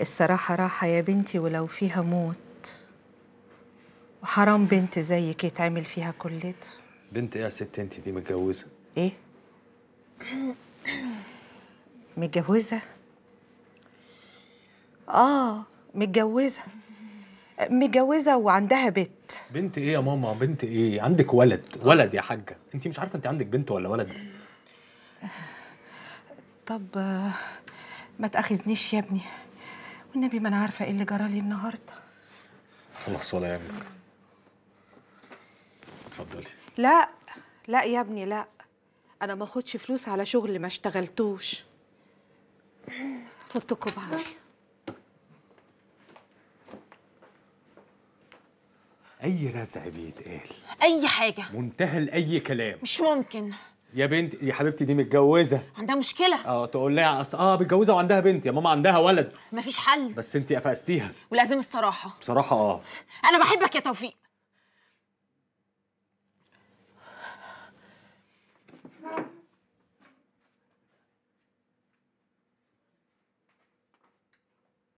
الصراحة راحة يا بنتي ولو فيها موت وحرام بنت زيك يتعمل فيها كل ده بنت ايه يا ست انت دي متجوزة؟ ايه؟ متجوزة؟ اه متجوزة متجوزة وعندها بنت بنت ايه يا ماما بنت ايه؟ عندك ولد ولد يا حاجة انت مش عارفة انت عندك بنت ولا ولد طب ما تأخذنيش يا ابني والنبي ما انا عارفه ايه اللي جرالي النهارده خلاص ولا يهمك اتفضلي لا لا يا ابني لا انا ما اخدش فلوس على شغل ما اشتغلتوش فوتكوا بعض اي رزع بيتقال اي حاجه منتهى لاي كلام مش ممكن يا بنت يا حبيبتي دي متجوزه عندها مشكله اه تقول لها اه متجوزه وعندها بنت يا ماما عندها ولد مفيش حل بس انتي قفستيها ولازم الصراحه بصراحه اه انا بحبك يا توفيق